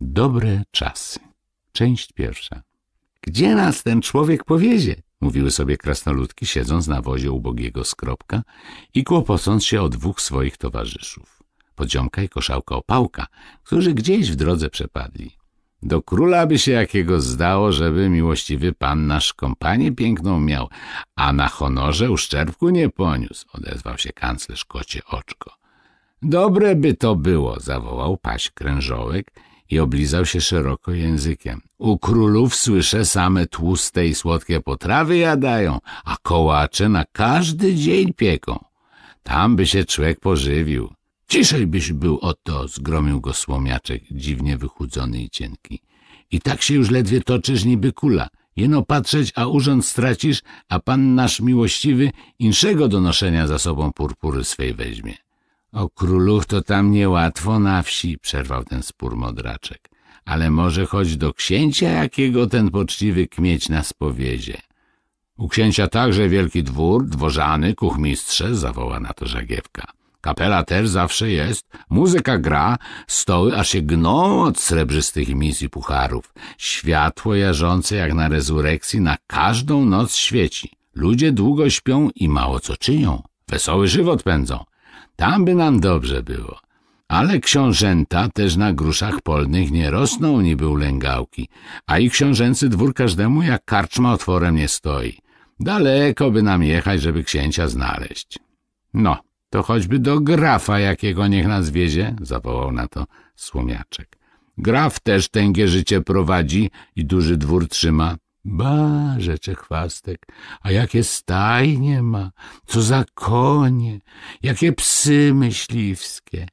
Dobre czasy. Część pierwsza. Gdzie nas ten człowiek powiezie? Mówiły sobie krasnoludki, siedząc na wozie ubogiego skropka i kłopocąc się o dwóch swoich towarzyszów. Podziomka i koszałka opałka, którzy gdzieś w drodze przepadli. Do króla by się jakiego zdało, żeby miłościwy pan nasz kompanię piękną miał, a na honorze uszczerbku nie poniósł, odezwał się kanclerz kocie oczko. Dobre by to było, zawołał paś krężołek i oblizał się szeroko językiem. U królów słyszę same tłuste i słodkie potrawy jadają, a kołacze na każdy dzień pieką. Tam by się człowiek pożywił. Ciszej byś był o to, zgromił go słomiaczek, dziwnie wychudzony i cienki. I tak się już ledwie toczysz niby kula. Jeno patrzeć, a urząd stracisz, a pan nasz miłościwy inszego do noszenia za sobą purpury swej weźmie. O królów to tam niełatwo na wsi, przerwał ten spór modraczek. Ale może choć do księcia, jakiego ten poczciwy kmieć nas powiedzie. U księcia także wielki dwór, dworzany, kuchmistrze, zawoła na to Żagiewka. Kapela też zawsze jest, muzyka gra, stoły aż się gną od srebrzystych i pucharów. Światło jarzące jak na rezurekcji na każdą noc świeci. Ludzie długo śpią i mało co czynią. Wesoły żywot pędzą. Tam by nam dobrze było. Ale książęta też na gruszach polnych nie rosną niby ulęgałki, a i książęcy dwór każdemu jak karczma otworem nie stoi. Daleko by nam jechać, żeby księcia znaleźć. No, to choćby do grafa, jakiego niech nas wiezie, zawołał na to Słomiaczek. Graf też tęgie życie prowadzi i duży dwór trzyma, Ba, rzecze chwastek, a jakie stajnie ma, co za konie, jakie psy myśliwskie.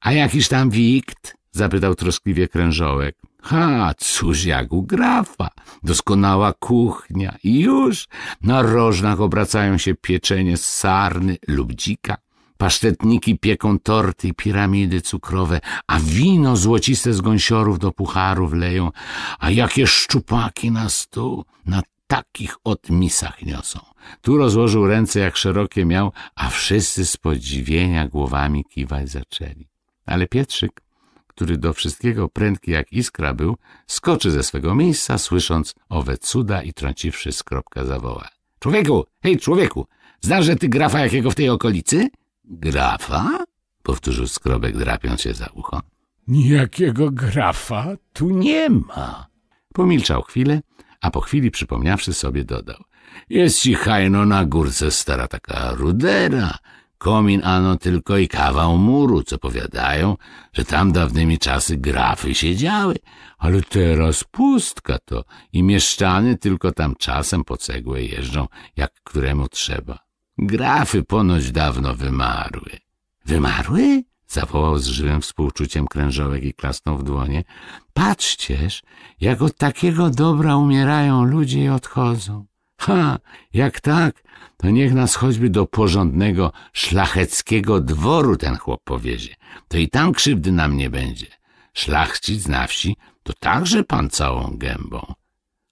A jakiż tam wikt? zapytał troskliwie krężołek. Ha, cóż jak u grafa, doskonała kuchnia i już na rożnach obracają się pieczenie z sarny lub dzika, Pasztetniki pieką torty i piramidy cukrowe, a wino złociste z gąsiorów do pucharów leją, a jakie szczupaki na stół, na takich od misach niosą. Tu rozłożył ręce, jak szerokie miał, a wszyscy z podziwienia głowami kiwać zaczęli. Ale Pietrzyk, który do wszystkiego prędki jak iskra był, skoczy ze swego miejsca, słysząc owe cuda i trąciwszy skropka zawoła. Człowieku, hej człowieku, znasz, że ty grafa jakiego w tej okolicy? Grafa? Powtórzył skrobek, drapiąc się za ucho. Nijakiego grafa tu nie ma. Pomilczał chwilę, a po chwili przypomniawszy sobie dodał. Jest ci hajno na górce stara taka rudera, komin ano tylko i kawał muru, co powiadają, że tam dawnymi czasy grafy siedziały, ale teraz pustka to i mieszczany tylko tam czasem po cegłę jeżdżą, jak któremu trzeba. Grafy ponoć dawno wymarły. Wymarły? zawołał z żywym współczuciem krężołek i klasnął w dłonie. Patrzcież, jak od takiego dobra umierają ludzie i odchodzą. Ha, jak tak, to niech nas choćby do porządnego, szlacheckiego dworu ten chłop powiezie. To i tam krzywdy nam nie będzie. Szlachcic na wsi to także pan całą gębą.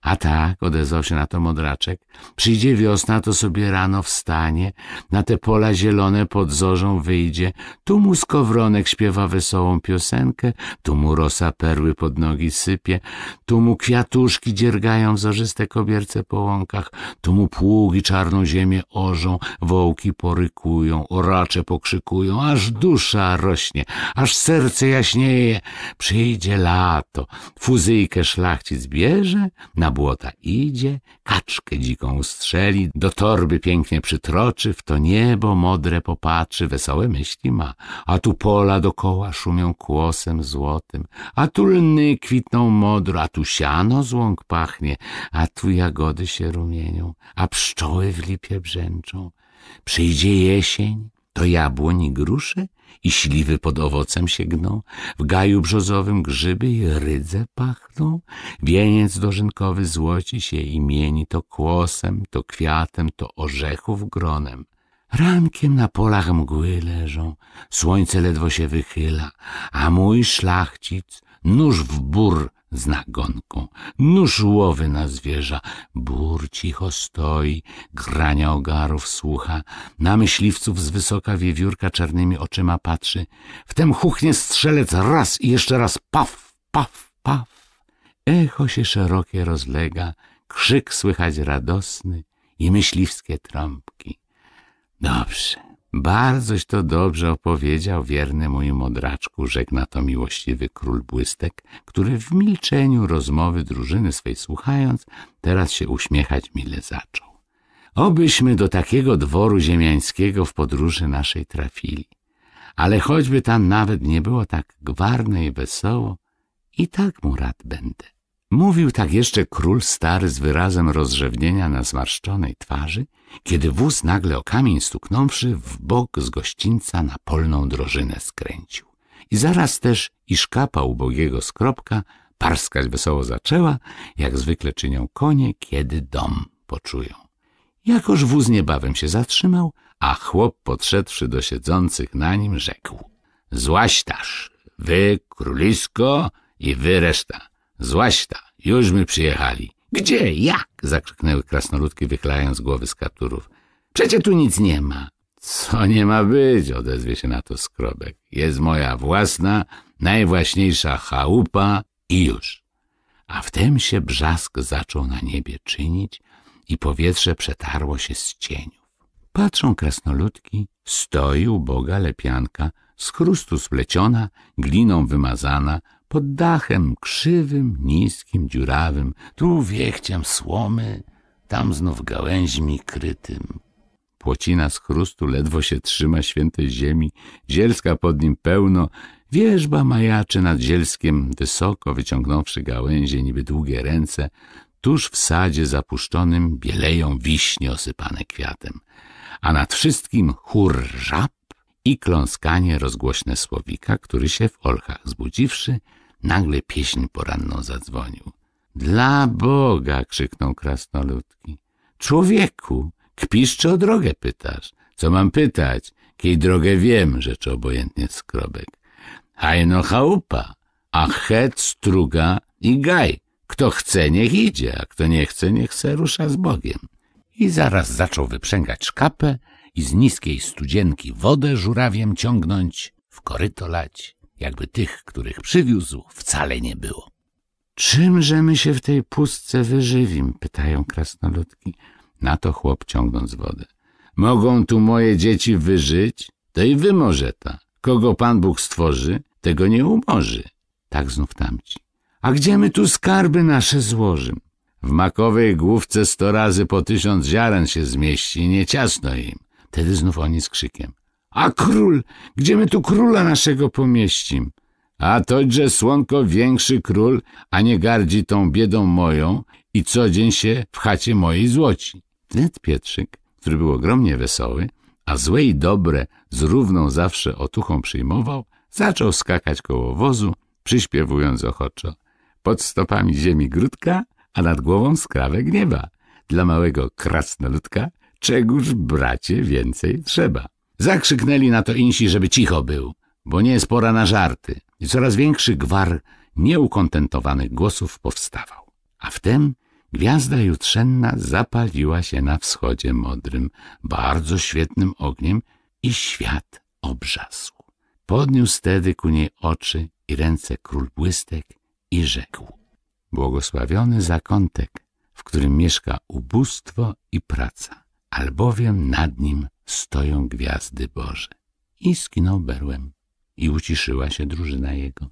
A tak, odezwał się na to modraczek, przyjdzie wiosna, to sobie rano wstanie, na te pola zielone pod zorzą wyjdzie, tu mu skowronek śpiewa wesołą piosenkę, tu mu rosa perły pod nogi sypie, tu mu kwiatuszki dziergają zorzyste kobierce po łąkach, tu mu pługi czarną ziemię orzą, wołki porykują, oracze pokrzykują, aż dusza rośnie, aż serce jaśnieje. Przyjdzie lato, fuzyjkę szlachcic bierze, na na błota idzie, kaczkę dziką strzeli, do torby pięknie przytroczy, w to niebo modre popatrzy, wesołe myśli ma. A tu pola dokoła szumią kłosem złotym, a tu lny kwitną modro, a tu siano z łąk pachnie, a tu jagody się rumienią, a pszczoły w lipie brzęczą. Przyjdzie jesień, to jabłoni i grusze i śliwy pod owocem sięgną, w gaju brzozowym grzyby i rydze pachną, wieniec dożynkowy złoci się i mieni to kłosem, to kwiatem, to orzechów gronem. Rankiem na polach mgły leżą, słońce ledwo się wychyla, a mój szlachcic nóż w bur z nagonką, nóż łowy na zwierza, bur cicho stoi, grania ogarów słucha, na myśliwców z wysoka wiewiórka czarnymi oczyma patrzy, wtem huchnie strzelec raz i jeszcze raz paf, paf, paf. Echo się szerokie rozlega, krzyk słychać radosny i myśliwskie trąbki. Dobrze. Bardzoś to dobrze opowiedział wierny mój modraczku, żegna to miłościwy król Błystek, który w milczeniu rozmowy drużyny swej słuchając, teraz się uśmiechać mile zaczął. Obyśmy do takiego dworu ziemiańskiego w podróży naszej trafili, ale choćby tam nawet nie było tak gwarne i wesoło, i tak mu rad będę. Mówił tak jeszcze król stary z wyrazem rozrzewnienia na zmarszczonej twarzy, kiedy wóz nagle o kamień stuknąwszy w bok z gościńca na polną drożynę skręcił. I zaraz też i szkapa ubogiego skropka parskać wesoło zaczęła, jak zwykle czynią konie, kiedy dom poczują. Jakoż wóz niebawem się zatrzymał, a chłop podszedłszy do siedzących na nim rzekł. Złaśtasz, wy królisko i wy reszta. Złaśta, już my przyjechali. Gdzie? Jak? zakrzyknęły krasnoludki, wychylając głowy z kapturów. Przecie tu nic nie ma. Co nie ma być, odezwie się na to skrobek. Jest moja własna, najwłaśniejsza chałupa i już. A wtem się brzask zaczął na niebie czynić i powietrze przetarło się z cieniów. Patrzą krasnoludki, stoi uboga lepianka, z chrustu spleciona, gliną wymazana, pod dachem krzywym, niskim, dziurawym, tu wiechciem słomy, tam znów gałęźmi krytym. Płocina z chrustu ledwo się trzyma świętej ziemi, zielska pod nim pełno, wierzba majaczy nad zielskiem, wysoko wyciągnąwszy gałęzie niby długie ręce, tuż w sadzie zapuszczonym bieleją wiśnie osypane kwiatem, a nad wszystkim chór żab i kląskanie rozgłośne słowika, który się w olchach zbudziwszy, Nagle pieśń poranną zadzwonił. Dla Boga! krzyknął krasnoludki. Człowieku, kpisz czy o drogę pytasz? Co mam pytać? Kiej drogę wiem, rzeczy obojętnie skrobek. Hajno chałupa, a het, struga i gaj. Kto chce, niech idzie, a kto nie chce, niech se rusza z Bogiem. I zaraz zaczął wyprzęgać szkapę i z niskiej studzienki wodę żurawiem ciągnąć, w koryto lać jakby tych, których przywiózł, wcale nie było. Czymże my się w tej pustce wyżywim? pytają krasnoludki. Na to chłop ciągnąc wodę. Mogą tu moje dzieci wyżyć? To i wy może ta. Kogo Pan Bóg stworzy, tego nie umorzy. Tak znów tamci. A gdzie my tu skarby nasze złożym? W makowej główce sto razy po tysiąc ziaren się zmieści, nie ciasno im. Tedy znów oni z krzykiem. A król, gdzie my tu króla naszego pomieścim? A toćże słonko większy król, a nie gardzi tą biedą moją i co dzień się w chacie mojej złoci. Wnet Pietrzyk, który był ogromnie wesoły, a złe i dobre z równą zawsze otuchą przyjmował, zaczął skakać koło wozu, przyśpiewując ochoczo. Pod stopami ziemi grudka, a nad głową skrawek nieba. Dla małego krasnoludka czegóż bracie więcej trzeba. Zakrzyknęli na to insi, żeby cicho był, bo nie jest pora na żarty. I coraz większy gwar nieukontentowanych głosów powstawał. A wtem gwiazda jutrzenna zapaliła się na wschodzie modrym, bardzo świetnym ogniem i świat obrzasł. Podniósł tedy ku niej oczy i ręce król błystek i rzekł. Błogosławiony zakątek, w którym mieszka ubóstwo i praca, albowiem nad nim stoją gwiazdy Boże. I skinął berłem i uciszyła się drużyna jego.